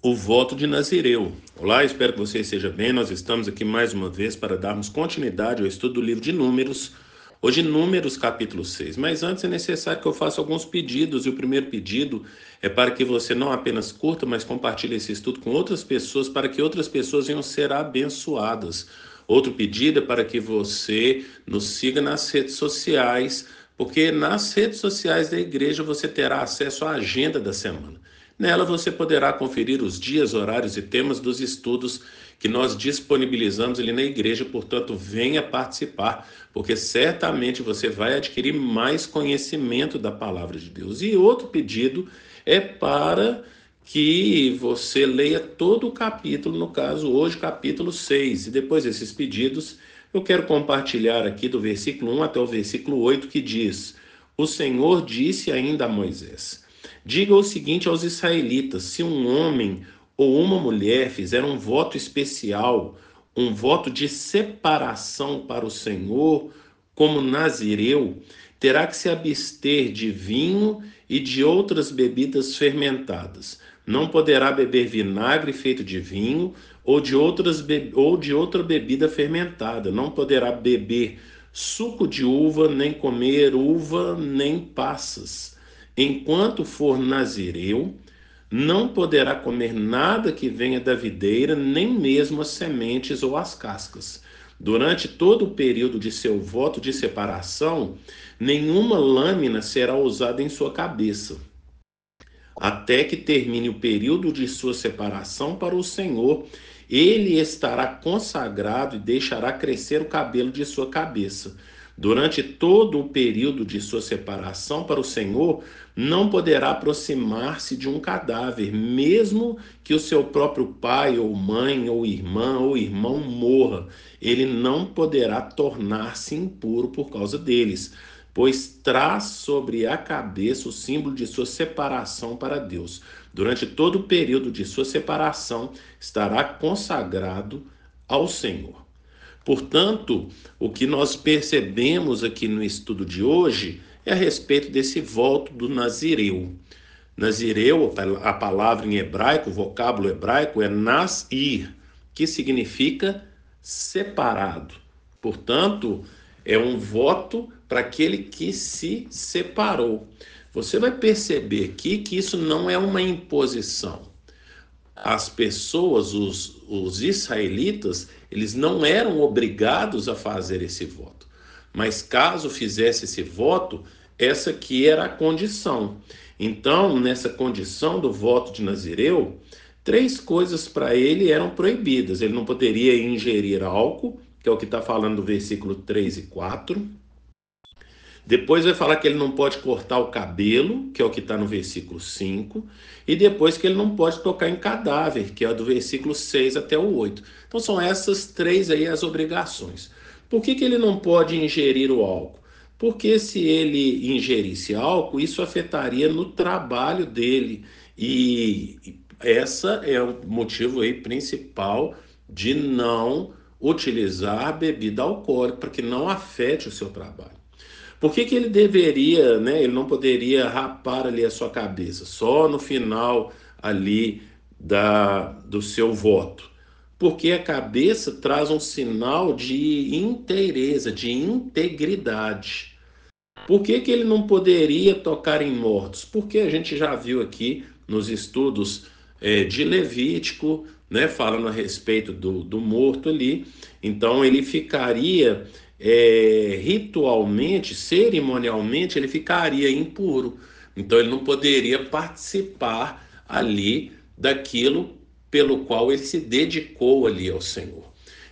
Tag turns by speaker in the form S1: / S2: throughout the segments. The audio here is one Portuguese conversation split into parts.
S1: o voto de Nazireu. Olá, espero que você esteja bem. Nós estamos aqui mais uma vez para darmos continuidade ao estudo do livro de Números, hoje Números capítulo 6. Mas antes é necessário que eu faça alguns pedidos, e o primeiro pedido é para que você não apenas curta, mas compartilhe esse estudo com outras pessoas, para que outras pessoas venham ser abençoadas. Outro pedido é para que você nos siga nas redes sociais, porque nas redes sociais da igreja você terá acesso à agenda da semana. Nela você poderá conferir os dias, horários e temas dos estudos que nós disponibilizamos ali na igreja, portanto, venha participar, porque certamente você vai adquirir mais conhecimento da palavra de Deus. E outro pedido é para que você leia todo o capítulo, no caso, hoje, capítulo 6. E depois desses pedidos, eu quero compartilhar aqui do versículo 1 até o versículo 8 que diz: O Senhor disse ainda a Moisés Diga o seguinte aos israelitas: se um homem ou uma mulher fizer um voto especial, um voto de separação para o Senhor, como nazireu, terá que se abster de vinho e de outras bebidas fermentadas. Não poderá beber vinagre feito de vinho ou de, outras ou de outra bebida fermentada. Não poderá beber suco de uva, nem comer uva, nem passas enquanto for nazireu, não poderá comer nada que venha da videira, nem mesmo as sementes ou as cascas. Durante todo o período de seu voto de separação, nenhuma lâmina será usada em sua cabeça, até que termine o período de sua separação para o Senhor. Ele estará consagrado e deixará crescer o cabelo de sua cabeça Durante todo o período de sua separação para o Senhor, não poderá aproximar-se de um cadáver, mesmo que o seu próprio pai ou mãe ou irmã ou irmão morra. Ele não poderá tornar-se impuro por causa deles, pois traz sobre a cabeça o símbolo de sua separação para Deus. Durante todo o período de sua separação, estará consagrado ao Senhor. Portanto, o que nós percebemos aqui no estudo de hoje é a respeito desse voto do Nazireu. Nazireu, a palavra em hebraico, o vocábulo hebraico é nasir, que significa separado. Portanto, é um voto para aquele que se separou. Você vai perceber aqui que isso não é uma imposição. As pessoas, os, os israelitas, eles não eram obrigados a fazer esse voto. Mas caso fizesse esse voto, essa que era a condição. Então, nessa condição do voto de Nazireu, três coisas para ele eram proibidas. Ele não poderia ingerir álcool, que é o que está falando do versículo 3 e 4. Depois vai falar que ele não pode cortar o cabelo, que é o que está no versículo 5, e depois que ele não pode tocar em cadáver, que é do versículo 6 até o 8. Então são essas três aí as obrigações. Por que, que ele não pode ingerir o álcool? Porque se ele ingerisse álcool, isso afetaria no trabalho dele. E essa é o motivo aí principal de não utilizar bebida alcoólica para que não afete o seu trabalho. Por que, que ele deveria, né? Ele não poderia rapar ali a sua cabeça, só no final ali da, do seu voto. Porque a cabeça traz um sinal de inteireza, de integridade. Por que, que ele não poderia tocar em mortos? Porque a gente já viu aqui nos estudos é, de Levítico, né, falando a respeito do, do morto ali. Então ele ficaria é, ritualmente, cerimonialmente, ele ficaria impuro. Então ele não poderia participar ali daquilo pelo qual ele se dedicou ali ao Senhor.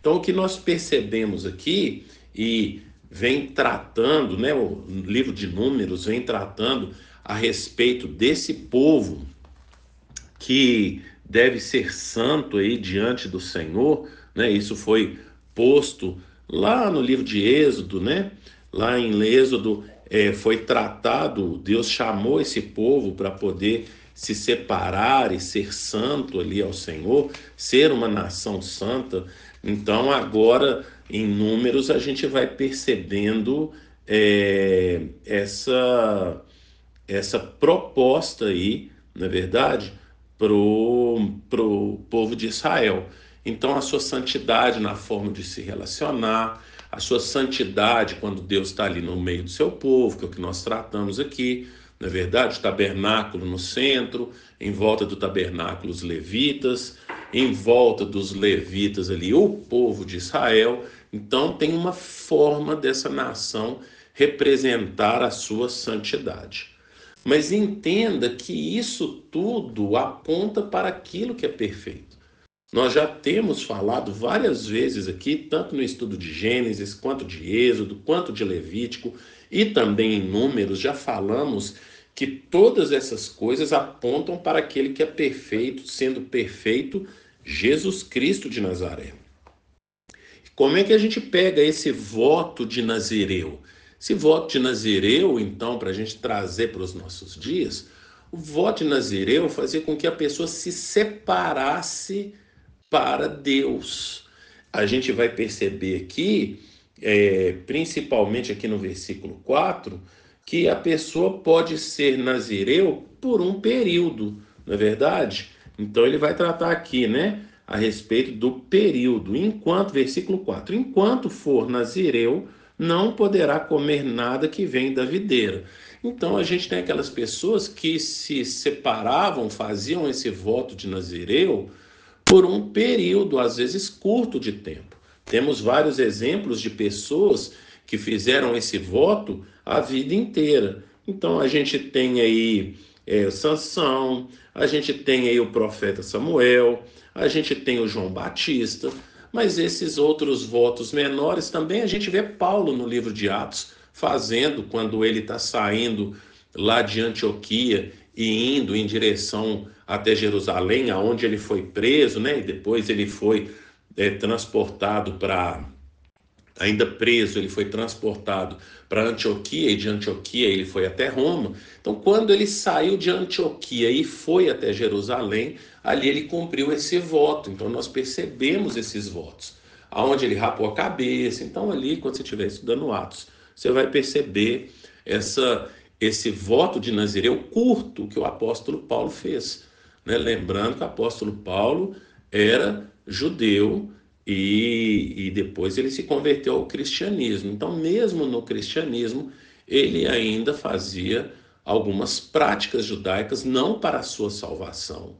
S1: Então o que nós percebemos aqui e vem tratando, né, o livro de Números vem tratando a respeito desse povo que deve ser santo aí diante do Senhor, né? Isso foi posto Lá no livro de Êxodo, né? Lá em Êxodo é, foi tratado, Deus chamou esse povo para poder se separar e ser santo ali ao Senhor, ser uma nação santa. Então agora em números a gente vai percebendo é, essa essa proposta aí, na é verdade, pro pro povo de Israel. Então, a sua santidade na forma de se relacionar, a sua santidade quando Deus está ali no meio do seu povo, que é o que nós tratamos aqui, na é verdade, o tabernáculo no centro, em volta do tabernáculo os levitas, em volta dos levitas ali o povo de Israel. Então tem uma forma dessa nação representar a sua santidade. Mas entenda que isso tudo aponta para aquilo que é perfeito. Nós já temos falado várias vezes aqui, tanto no estudo de Gênesis, quanto de Êxodo, quanto de Levítico, e também em Números, já falamos que todas essas coisas apontam para aquele que é perfeito, sendo perfeito Jesus Cristo de Nazaré. Como é que a gente pega esse voto de Nazireu? Esse voto de Nazireu, então, para a gente trazer para os nossos dias, o voto de Nazireu fazia com que a pessoa se separasse para Deus. A gente vai perceber aqui, é, principalmente aqui no versículo 4, que a pessoa pode ser nazireu por um período, não é verdade? Então ele vai tratar aqui, né, a respeito do período, enquanto, versículo 4, enquanto for nazireu, não poderá comer nada que vem da videira. Então a gente tem aquelas pessoas que se separavam, faziam esse voto de nazireu, por um período, às vezes curto de tempo. Temos vários exemplos de pessoas que fizeram esse voto a vida inteira. Então a gente tem aí é, Sansão, a gente tem aí o profeta Samuel, a gente tem o João Batista, mas esses outros votos menores também a gente vê Paulo no livro de Atos fazendo quando ele está saindo lá de Antioquia e indo em direção até Jerusalém, aonde ele foi preso, né? E depois ele foi é, transportado para ainda preso, ele foi transportado para Antioquia e de Antioquia ele foi até Roma. Então, quando ele saiu de Antioquia e foi até Jerusalém, ali ele cumpriu esse voto. Então, nós percebemos esses votos. Aonde ele rapou a cabeça. Então, ali, quando você estiver estudando Atos, você vai perceber essa esse voto de Nazireu curto que o apóstolo Paulo fez. Né? Lembrando que o apóstolo Paulo era judeu e, e depois ele se converteu ao cristianismo. Então, mesmo no cristianismo, ele ainda fazia algumas práticas judaicas, não para a sua salvação,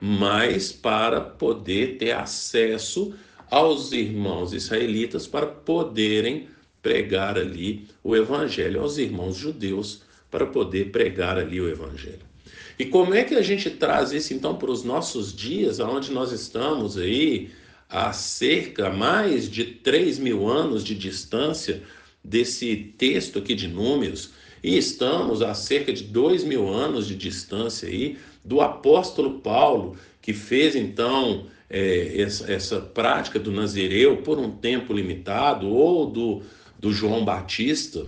S1: mas para poder ter acesso aos irmãos israelitas para poderem pregar ali o evangelho aos irmãos judeus para poder pregar ali o evangelho. E como é que a gente traz isso então para os nossos dias, aonde nós estamos aí há cerca mais de 3 mil anos de distância desse texto aqui de Números, e estamos a cerca de dois mil anos de distância aí do apóstolo Paulo, que fez então é, essa, essa prática do nazireu por um tempo limitado, ou do, do João Batista,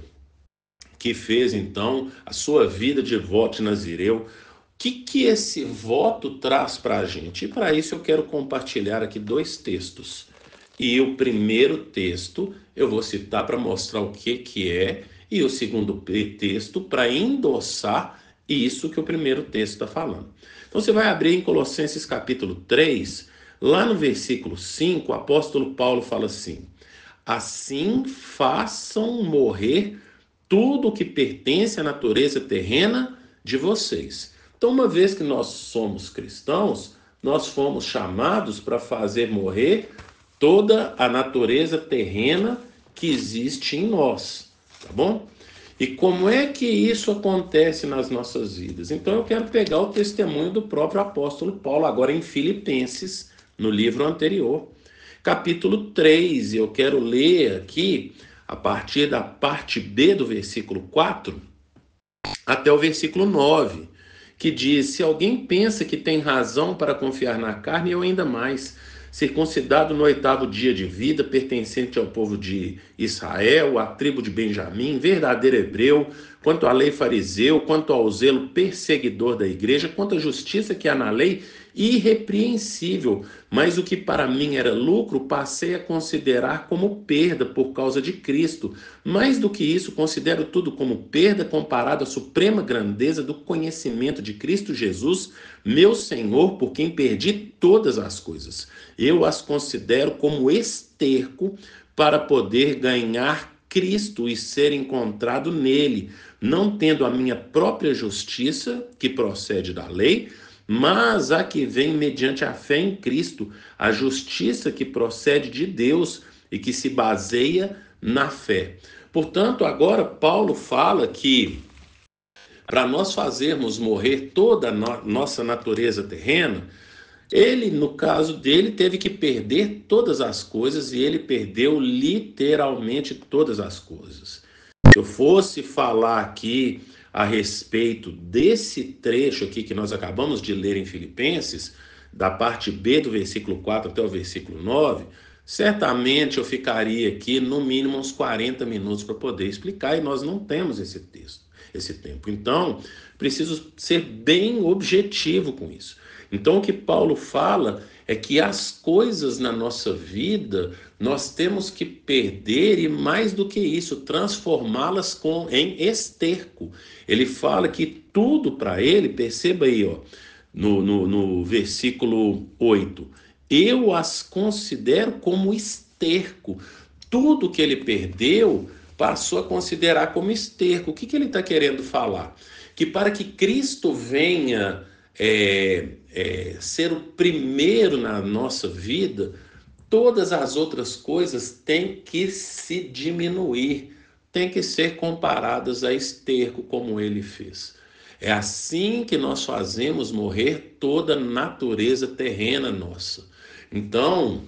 S1: que fez então a sua vida de voto de Nazireu. O que, que esse voto traz para a gente? E para isso eu quero compartilhar aqui dois textos. E o primeiro texto eu vou citar para mostrar o que, que é, e o segundo texto para endossar isso que o primeiro texto está falando. Então você vai abrir em Colossenses capítulo 3, lá no versículo 5, o apóstolo Paulo fala assim: Assim façam morrer tudo que pertence à natureza terrena de vocês. Então, uma vez que nós somos cristãos, nós fomos chamados para fazer morrer toda a natureza terrena que existe em nós, tá bom? E como é que isso acontece nas nossas vidas? Então eu quero pegar o testemunho do próprio apóstolo Paulo agora em Filipenses, no livro anterior, capítulo 3, e eu quero ler aqui a partir da parte B do versículo 4 até o versículo 9, que diz: Se alguém pensa que tem razão para confiar na carne, eu ainda mais. Circuncidado no oitavo dia de vida, pertencente ao povo de Israel, à tribo de Benjamim, verdadeiro hebreu, quanto à lei fariseu, quanto ao zelo perseguidor da igreja, quanto à justiça que há na lei, irrepreensível, mas o que para mim era lucro passei a considerar como perda por causa de Cristo. Mais do que isso, considero tudo como perda comparado à suprema grandeza do conhecimento de Cristo Jesus, meu Senhor, por quem perdi todas as coisas. Eu as considero como esterco para poder ganhar Cristo e ser encontrado nele, não tendo a minha própria justiça, que procede da lei, mas a que vem mediante a fé em Cristo, a justiça que procede de Deus e que se baseia na fé. Portanto, agora Paulo fala que para nós fazermos morrer toda a no nossa natureza terrena, ele, no caso dele, teve que perder todas as coisas e ele perdeu literalmente todas as coisas. Se eu fosse falar aqui a respeito desse trecho aqui que nós acabamos de ler em Filipenses, da parte B do versículo 4 até o versículo 9, certamente eu ficaria aqui no mínimo uns 40 minutos para poder explicar e nós não temos esse texto, esse tempo. Então, preciso ser bem objetivo com isso. Então, o que Paulo fala é que as coisas na nossa vida nós temos que perder e, mais do que isso, transformá-las em esterco. Ele fala que tudo para ele, perceba aí, ó, no, no, no versículo 8: eu as considero como esterco. Tudo que ele perdeu passou a considerar como esterco. O que, que ele está querendo falar? Que para que Cristo venha é, é, ser o primeiro na nossa vida, todas as outras coisas têm que se diminuir, têm que ser comparadas a esterco, como ele fez. É assim que nós fazemos morrer toda a natureza terrena nossa. Então,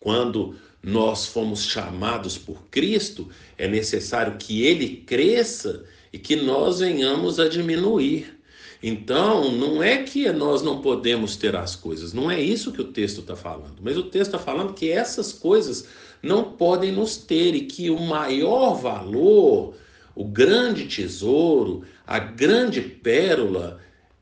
S1: quando nós fomos chamados por Cristo, é necessário que ele cresça e que nós venhamos a diminuir. Então, não é que nós não podemos ter as coisas, não é isso que o texto está falando, mas o texto está falando que essas coisas não podem nos ter e que o maior valor, o grande tesouro, a grande pérola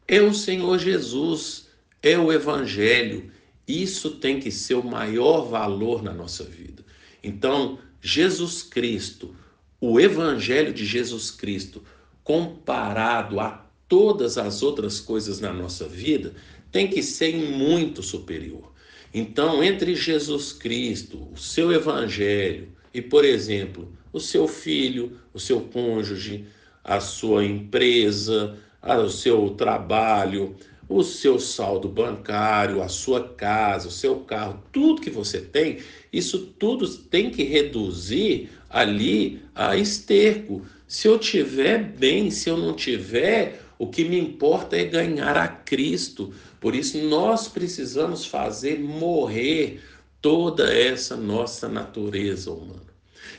S1: é o Senhor Jesus, é o Evangelho. Isso tem que ser o maior valor na nossa vida. Então, Jesus Cristo, o Evangelho de Jesus Cristo, comparado a todas as outras coisas na nossa vida tem que ser muito superior. Então, entre Jesus Cristo, o seu evangelho e, por exemplo, o seu filho, o seu cônjuge, a sua empresa, o seu trabalho, o seu saldo bancário, a sua casa, o seu carro, tudo que você tem, isso tudo tem que reduzir ali a esterco. Se eu tiver bem, se eu não tiver o que me importa é ganhar a Cristo. Por isso, nós precisamos fazer morrer toda essa nossa natureza humana.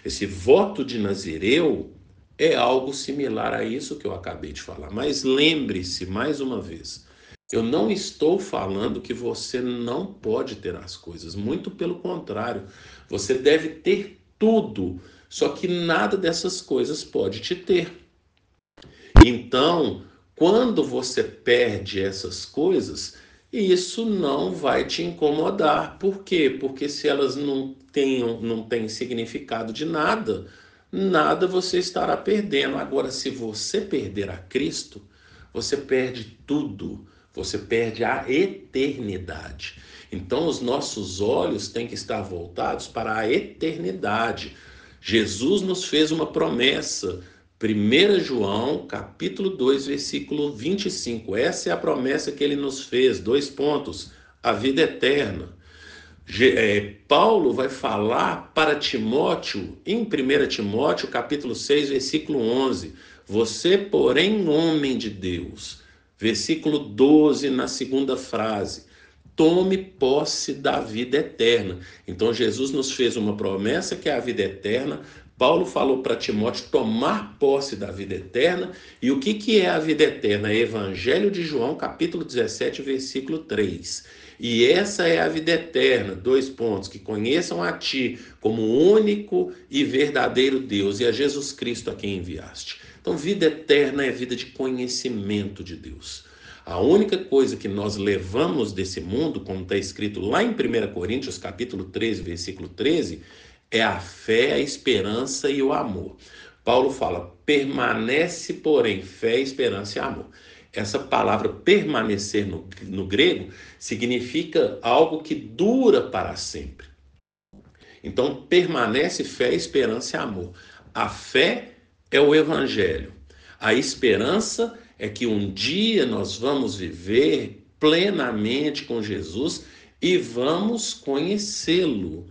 S1: Esse voto de Nazireu é algo similar a isso que eu acabei de falar. Mas lembre-se, mais uma vez, eu não estou falando que você não pode ter as coisas, muito pelo contrário, você deve ter tudo, só que nada dessas coisas pode te ter. Então, quando você perde essas coisas, isso não vai te incomodar. Por quê? Porque se elas não têm, não têm significado de nada, nada você estará perdendo. Agora, se você perder a Cristo, você perde tudo, você perde a eternidade. Então, os nossos olhos têm que estar voltados para a eternidade. Jesus nos fez uma promessa 1 João, capítulo 2, versículo 25. Essa é a promessa que ele nos fez, dois pontos, a vida eterna. É, Paulo vai falar para Timóteo, em 1 Timóteo, capítulo 6, versículo 11. Você, porém, homem de Deus. Versículo 12, na segunda frase. Tome posse da vida eterna. Então, Jesus nos fez uma promessa que é a vida eterna, Paulo falou para Timóteo tomar posse da vida eterna. E o que, que é a vida eterna? Evangelho de João, capítulo 17, versículo 3. E essa é a vida eterna, dois pontos, que conheçam a ti como único e verdadeiro Deus e a Jesus Cristo a quem enviaste. Então, vida eterna é vida de conhecimento de Deus. A única coisa que nós levamos desse mundo, como está escrito lá em 1 Coríntios, capítulo 13, versículo 13, é a fé, a esperança e o amor. Paulo fala: permanece, porém, fé, esperança e amor. Essa palavra permanecer no, no grego significa algo que dura para sempre. Então, permanece fé, esperança e amor. A fé é o evangelho. A esperança é que um dia nós vamos viver plenamente com Jesus e vamos conhecê-lo.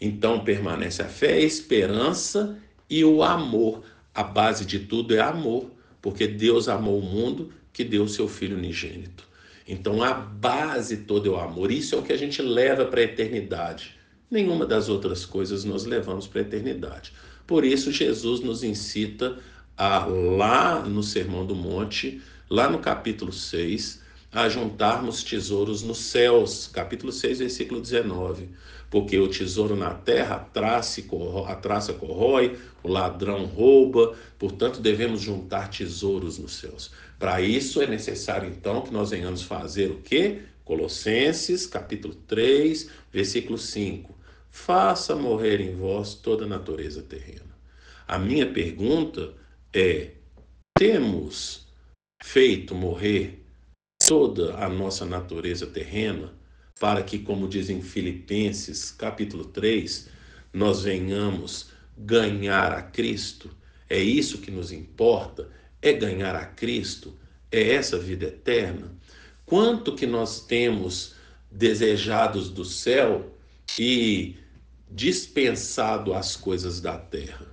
S1: Então permanece a fé, a esperança e o amor. A base de tudo é amor, porque Deus amou o mundo que deu o seu filho unigênito. Então a base toda é o amor. Isso é o que a gente leva para a eternidade. Nenhuma das outras coisas nós levamos para a eternidade. Por isso Jesus nos incita a lá no Sermão do Monte, lá no capítulo 6, a juntarmos tesouros nos céus. Capítulo 6, versículo 19. Porque o tesouro na terra a traça corrói, o ladrão rouba, portanto devemos juntar tesouros nos céus. Para isso é necessário então que nós venhamos fazer o quê? Colossenses, capítulo 3, versículo 5. Faça morrer em vós toda a natureza terrena. A minha pergunta é: temos feito morrer toda a nossa natureza terrena, para que, como dizem Filipenses, capítulo 3, nós venhamos ganhar a Cristo. É isso que nos importa, é ganhar a Cristo, é essa vida eterna. Quanto que nós temos desejados do céu e dispensado as coisas da terra.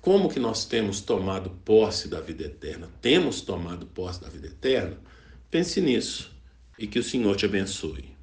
S1: Como que nós temos tomado posse da vida eterna? Temos tomado posse da vida eterna? Pense nisso e que o Senhor te abençoe.